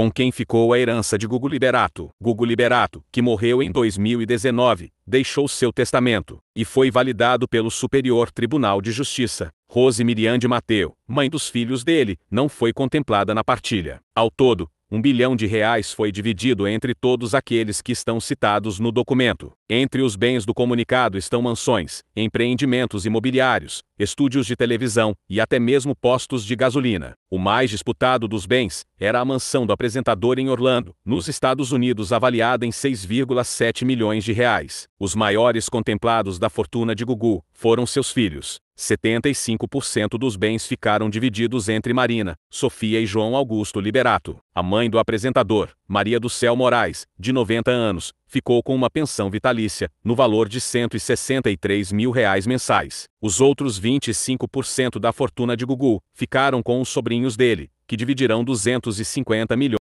com quem ficou a herança de Gugu Liberato. Gugu Liberato, que morreu em 2019, deixou seu testamento e foi validado pelo Superior Tribunal de Justiça. Rose Miriam de Mateu, mãe dos filhos dele, não foi contemplada na partilha. Ao todo, um bilhão de reais foi dividido entre todos aqueles que estão citados no documento. Entre os bens do comunicado estão mansões, empreendimentos imobiliários, estúdios de televisão e até mesmo postos de gasolina. O mais disputado dos bens era a mansão do apresentador em Orlando, nos Estados Unidos, avaliada em 6,7 milhões de reais. Os maiores contemplados da fortuna de Gugu foram seus filhos. 75% dos bens ficaram divididos entre Marina, Sofia e João Augusto Liberato. A mãe do apresentador, Maria do Céu Moraes, de 90 anos, ficou com uma pensão vitalícia, no valor de 163 mil reais mensais. Os outros 25% da fortuna de Gugu ficaram com os sobrinhos dele, que dividirão 250 milhões.